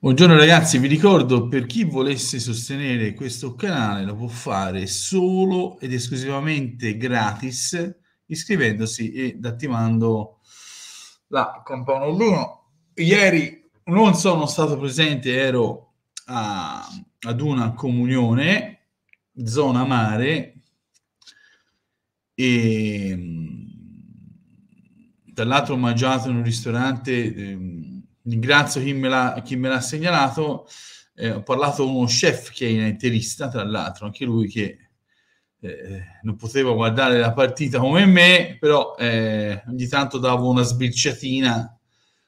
Buongiorno ragazzi, vi ricordo per chi volesse sostenere questo canale lo può fare solo ed esclusivamente gratis iscrivendosi ed attivando la campana Ieri non sono stato presente, ero a, ad una comunione, zona mare, e dall'altro mm, ho mangiato in un ristorante... Eh, ringrazio chi me l'ha, chi me l'ha segnalato. Eh, ho parlato con uno chef che è interista, tra l'altro, anche lui che eh, non poteva guardare la partita come me, però eh, ogni tanto davo una sbirciatina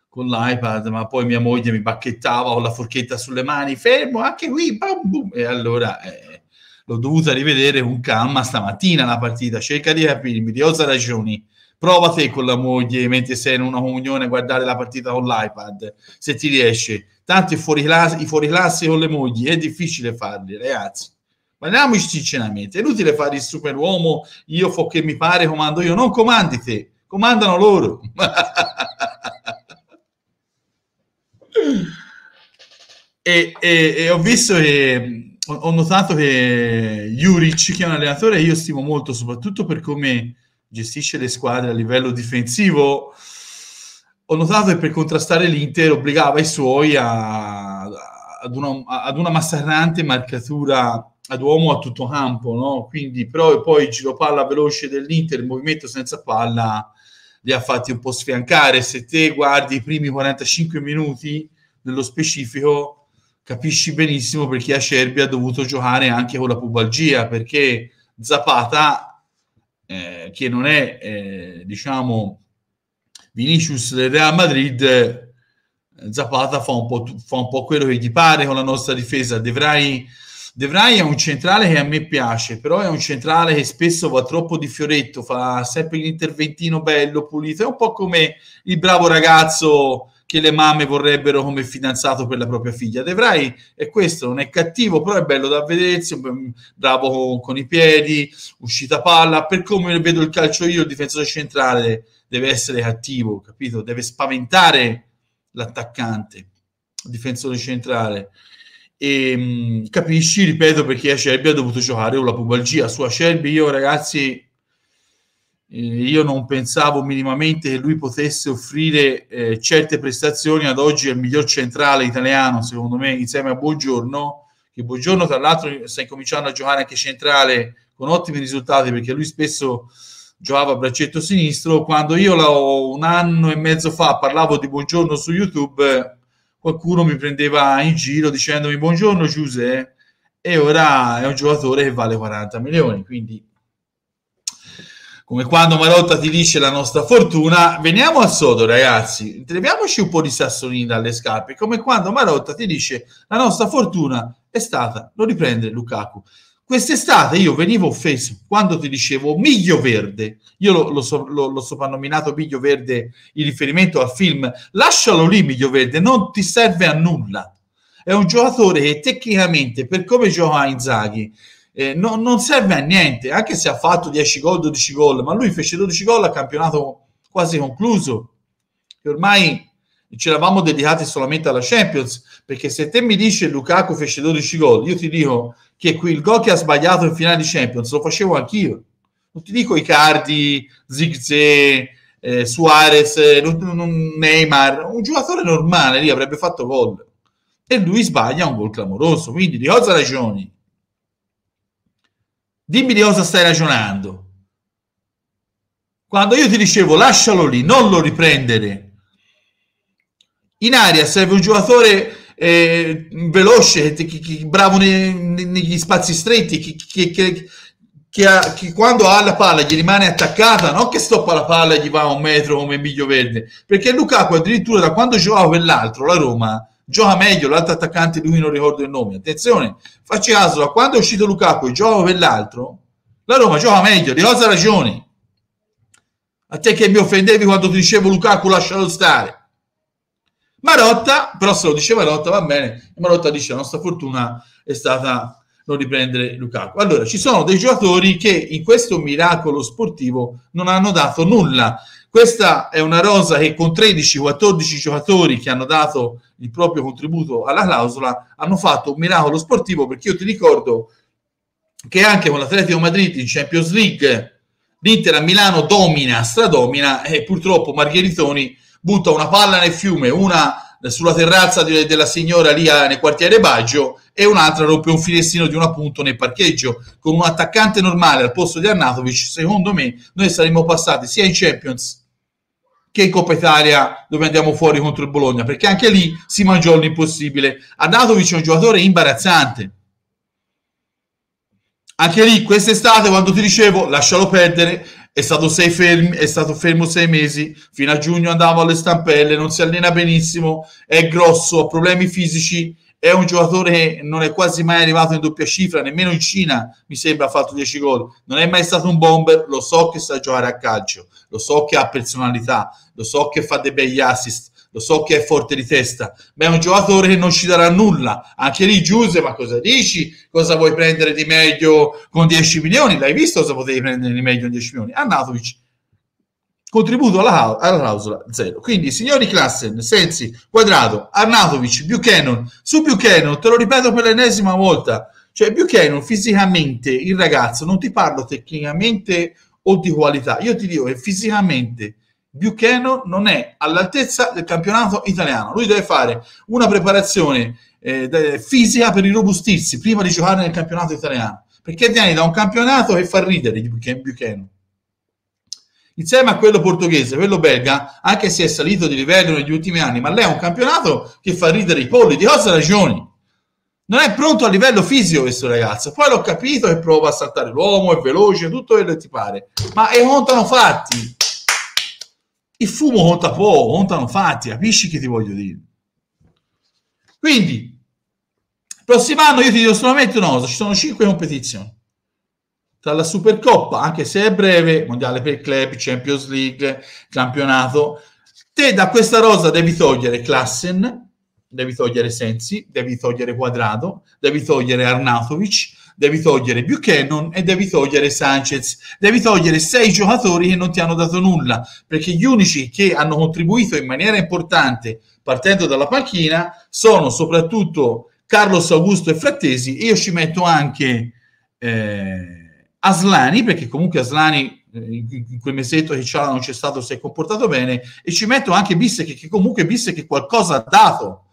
con l'iPad, ma poi mia moglie mi bacchettava con la forchetta sulle mani, fermo anche qui, bam, bum, e allora eh, l'ho dovuta rivedere con calma stamattina la partita, cerca di capirmi, di osa ragioni prova te con la moglie mentre sei in una comunione a guardare la partita con l'iPad, se ti riesce. Tanti fuori classe, i fuori classe con le mogli, è difficile farli, ragazzi. Parliamoci sinceramente, è inutile fare il super uomo, io fo che mi pare, comando io, non comandi te, comandano loro. e, e, e ho visto che ho notato che Juric, che è un allenatore, io stimo molto, soprattutto per come gestisce le squadre a livello difensivo, ho notato che per contrastare l'Inter obbligava i suoi a, ad, una, ad una massacrante marcatura ad uomo a tutto campo, no? Quindi, però poi il giro palla veloce dell'Inter, il movimento senza palla li ha fatti un po' sfiancare. Se te guardi i primi 45 minuti nello specifico, capisci benissimo perché Acerbi ha dovuto giocare anche con la pubalgia, perché Zapata eh, che non è, eh, diciamo, Vinicius del Real Madrid, eh, Zapata fa un, fa un, po', quello che gli pare con la nostra difesa. Devrai, Devrai è un centrale che a me piace, però è un centrale che spesso va troppo di fioretto, fa sempre l'interventino bello, pulito. È un po' come il bravo ragazzo che le mamme vorrebbero come fidanzato per la propria figlia. Devrai è questo, non è cattivo, però è bello da vedersi, bravo con, i piedi, uscita palla, per come vedo il calcio io, il difensore centrale deve essere cattivo, capito? Deve spaventare l'attaccante, il difensore centrale. E, ehm, capisci, ripeto, perché a Cerbi ha dovuto giocare con la pubalgia. Su Acerbi io, ragazzi, eh, io non pensavo minimamente che lui potesse offrire eh, certe prestazioni ad oggi è il miglior centrale italiano secondo me insieme a Buongiorno che Buongiorno tra l'altro sta incominciando a giocare anche centrale con ottimi risultati perché lui spesso giocava a braccetto sinistro quando io un anno e mezzo fa parlavo di Buongiorno su YouTube qualcuno mi prendeva in giro dicendomi Buongiorno Giuseppe eh, e ora è un giocatore che vale 40 milioni quindi come quando Marotta ti dice la nostra fortuna, veniamo al sodo ragazzi, leviamoci un po' di sassolini dalle scarpe, come quando Marotta ti dice la nostra fortuna è stata, lo riprende Lukaku. Quest'estate io venivo offeso quando ti dicevo Miglio Verde, io lo, lo, so, lo, lo soprannominato Miglio Verde in riferimento al film, lascialo lì Miglio Verde, non ti serve a nulla. È un giocatore che tecnicamente, per come gioca Inzaghi, eh, no, non serve a niente, anche se ha fatto 10 gol, 12 gol, ma lui fece 12 gol a campionato quasi concluso, che ormai ci eravamo dedicati solamente alla Champions, perché se te mi dici Lukaku fece 12 gol, io ti dico che qui il gol che ha sbagliato in finale di Champions lo facevo anch'io. Non ti dico Icardi, Zigze, eh, Suarez, eh, Neymar, un giocatore normale lì avrebbe fatto gol. E lui sbaglia un gol clamoroso, quindi di cosa ragioni? Dimmi di cosa stai ragionando. Quando io ti dicevo lascialo lì, non lo riprendere. In aria serve un giocatore eh, veloce, che, che, bravo ne, negli spazi stretti, che, che, ha, che, quando ha la palla gli rimane attaccata, non che stoppa la palla e gli va a un metro come Miglio Verde, perché Lukaku addirittura da quando giocava quell'altro, la Roma, gioca meglio l'altro attaccante, lui non ricordo il nome. Attenzione, facci caso, quando è uscito Lukaku e gioco per l'altro, la Roma gioca meglio, di cosa ragioni? A te che mi offendevi quando ti dicevo Lukaku lascialo stare. Marotta, però se lo diceva Marotta va bene, Marotta dice la nostra fortuna è stata non riprendere Lukaku. Allora, ci sono dei giocatori che in questo miracolo sportivo non hanno dato nulla questa è una rosa che con 13-14 giocatori che hanno dato il proprio contributo alla clausola hanno fatto un miracolo sportivo perché io ti ricordo che anche con l'Atletico Madrid in Champions League l'Inter a Milano domina, stradomina e purtroppo Margheritoni butta una palla nel fiume, una sulla terrazza di, della signora lì eh, nel quartiere Baggio e un'altra rompe un finestrino di un appunto nel parcheggio con un attaccante normale al posto di Arnatovic secondo me noi saremmo passati sia in Champions che in Coppa Italia dove andiamo fuori contro il Bologna, perché anche lì si mangiò l'impossibile. Adatovic è un giocatore imbarazzante. Anche lì, quest'estate, quando ti dicevo lascialo perdere, è stato, fermi, è stato fermo sei mesi, fino a giugno andavo alle stampelle, non si allena benissimo, è grosso, ha problemi fisici, è un giocatore che non è quasi mai arrivato in doppia cifra, nemmeno in Cina mi sembra ha fatto 10 gol, non è mai stato un bomber, lo so che sa giocare a calcio, lo so che ha personalità, lo so che fa dei begli assist, lo so che è forte di testa, ma è un giocatore che non ci darà nulla. Anche lì Giuse, ma cosa dici? Cosa vuoi prendere di meglio con 10 milioni? L'hai visto cosa potevi prendere di meglio con 10 milioni? Annatovic contributo alla, alla clausola 0. Quindi, signori Klassen, Sensi, Quadrato, Arnatovic, Buchanan, su Buchanan, te lo ripeto per l'ennesima volta, cioè Buchanan fisicamente, il ragazzo, non ti parlo tecnicamente o di qualità, io ti dico che fisicamente Buchanan non è all'altezza del campionato italiano, lui deve fare una preparazione eh, fisica per irrobustirsi prima di giocare nel campionato italiano, perché viene da un campionato che fa ridere di Buchanan insieme a quello portoghese, quello belga, anche se è salito di livello negli ultimi anni, ma lei ha un campionato che fa ridere i polli, di cosa ragioni? Non è pronto a livello fisico questo ragazzo, poi l'ho capito e prova a saltare l'uomo, è veloce, tutto quello che ti pare, ma e contano fatti. Il fumo conta poco, contano fatti, capisci che ti voglio dire? Quindi, prossimo anno io ti dico solamente una cosa, ci sono cinque competizioni tra la Supercoppa, anche se è breve, Mondiale per club, Champions League, campionato, te da questa rosa devi togliere Klassen, devi togliere Sensi, devi togliere Quadrado, devi togliere Arnautovic, devi togliere Buchanan e devi togliere Sanchez. Devi togliere sei giocatori che non ti hanno dato nulla, perché gli unici che hanno contribuito in maniera importante partendo dalla panchina sono soprattutto Carlos Augusto e Frattesi e io ci metto anche... Eh, Aslani, perché comunque Aslani eh, in quel mesetto che c'era non c'è stato si è comportato bene, e ci metto anche Bissec, che comunque Bissec qualcosa ha dato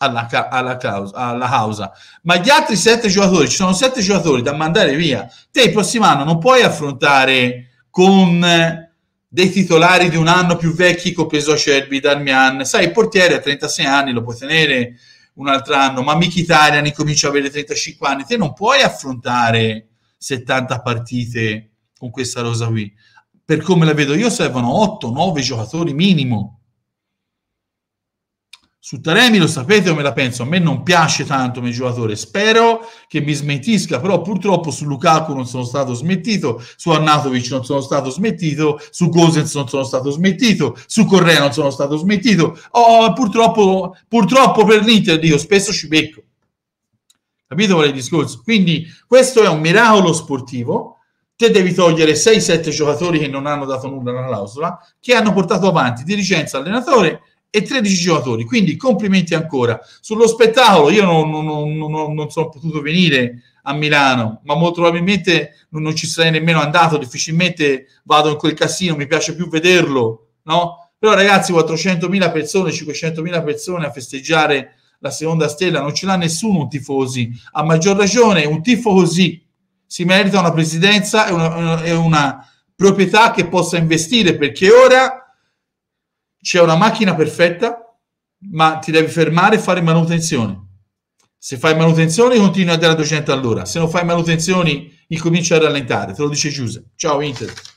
alla, alla, alla causa. Ma gli altri sette giocatori, ci sono sette giocatori da mandare via, te il prossimo anno non puoi affrontare con eh, dei titolari di un anno più vecchi compreso Acerbi, Darmian sai il portiere a 36 anni lo puoi tenere un altro anno ma Mkhitaryan incomincia ad avere 35 anni te non puoi affrontare 70 partite con questa rosa qui. Per come la vedo io servono 8-9 giocatori minimo. Su Taremi lo sapete come la penso, a me non piace tanto come giocatore, spero che mi smentisca, però purtroppo su Lukaku non sono stato smettito, su Arnatovic non sono stato smettito, su Gosens non sono stato smettito, su Correa non sono stato smettito, oh, purtroppo, purtroppo per l'Inter io spesso ci becco Capito qual è il discorso? Quindi questo è un miracolo sportivo. Te devi togliere 6-7 giocatori che non hanno dato nulla alla clausola, che hanno portato avanti dirigenza, allenatore e 13 giocatori. Quindi complimenti ancora. Sullo spettacolo io non, non, non, non sono potuto venire a Milano, ma molto probabilmente non, ci sarei nemmeno andato, difficilmente vado in quel casino, mi piace più vederlo, no? Però ragazzi, 400.000 persone, 500.000 persone a festeggiare la seconda stella, non ce l'ha nessuno un tifosi, a maggior ragione un tifo così si merita una presidenza e una, e una proprietà che possa investire perché ora c'è una macchina perfetta, ma ti devi fermare e fare manutenzione. Se fai manutenzione continui a dare 200 all'ora, se non fai manutenzioni incominci a rallentare, te lo dice Giuseppe. Ciao Inter.